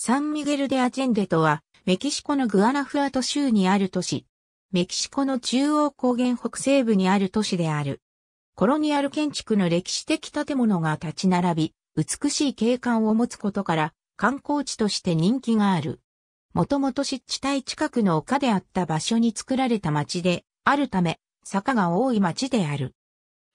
サンミゲルデ・アチェンデとは、メキシコのグアナフアト州にある都市。メキシコの中央高原北西部にある都市である。コロニアル建築の歴史的建物が立ち並び、美しい景観を持つことから、観光地として人気がある。もともと湿地帯近くの丘であった場所に作られた町で、あるため、坂が多い町である。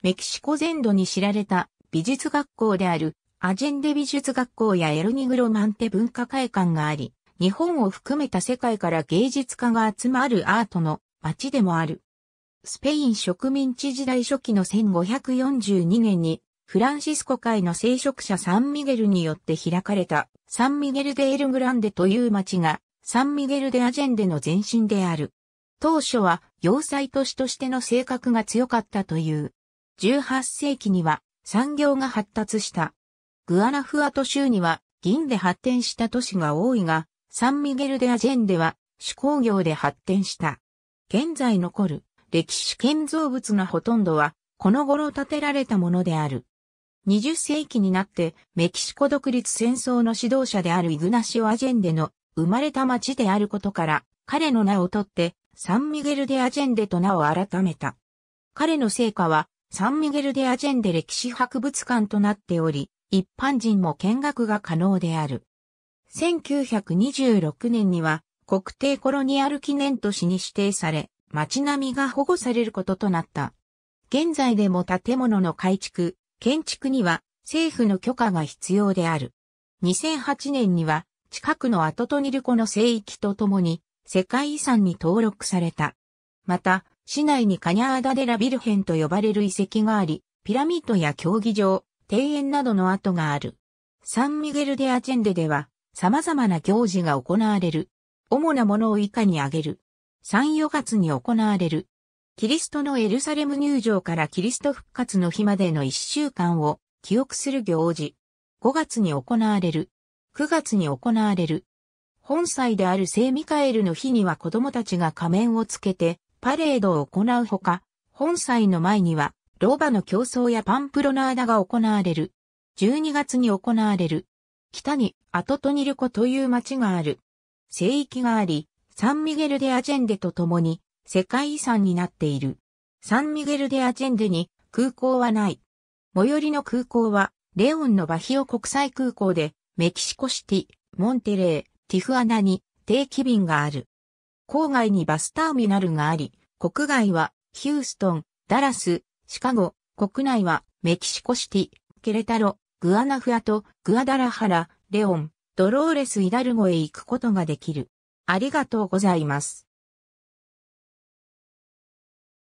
メキシコ全土に知られた美術学校であるアジェンデ美術学校やエルニグロマンテ文化会館があり、日本を含めた世界から芸術家が集まるアートの街でもある。スペイン植民地時代初期の1542年に、フランシスコ会の聖職者サンミゲルによって開かれた、サンミゲルデ・エルグランデという街が、サンミゲルデ・アジェンデの前身である。当初は要塞都市としての性格が強かったという。18世紀には産業が発達したグアナフアト州には銀で発展した都市が多いが、サンミゲルデアジェンでは手工業で発展した。現在残る歴史建造物のほとんどは、この頃建てられたものである。20世紀になってメキシコ独立戦争の指導者であるイグナシオ・アジェンデの生まれた町であることから彼の名を取ってサンミゲル・デ・アジェンデと名を改めた。彼の成果はサンミゲル・デ・アジェンデ歴史博物館となっており、一般人も見学が可能である。1926年には国定コロニアル記念都市に指定され、街並みが保護されることとなった。現在でも建物の改築、建築には政府の許可が必要である。2008年には近くのアトトニルコの聖域とともに世界遺産に登録された。また、市内にカニャーダデラビルヘンと呼ばれる遺跡があり、ピラミッドや競技場、庭園などの跡がある。サンミゲル・デ・アチェンデでは、様々な行事が行われる。主なものを以下に挙げる。3、4月に行われる。キリストのエルサレム入場からキリスト復活の日までの1週間を記憶する行事。5月に行われる。9月に行われる。本祭である聖ミカエルの日には子供たちが仮面をつけてパレードを行うほか、本祭の前にはローバの競争やパンプロナーダが行われる。12月に行われる。北にアトトニルコという町がある。聖域があり、サンミゲルデアジェンデと共に世界遺産になっている。サンミゲルデアジェンデに空港はない。最寄りの空港はレオンのバヒオ国際空港でメキシコシティ、モンテレー、ティフアナに定期便がある。郊外にバスターミナルがあり、国外はヒューストン、ダラス、シカゴ、国内は、メキシコシティ、ケレタロ、グアナフアと、グアダラハラ、レオン、ドローレス・イダルゴへ行くことができる。ありがとうございます。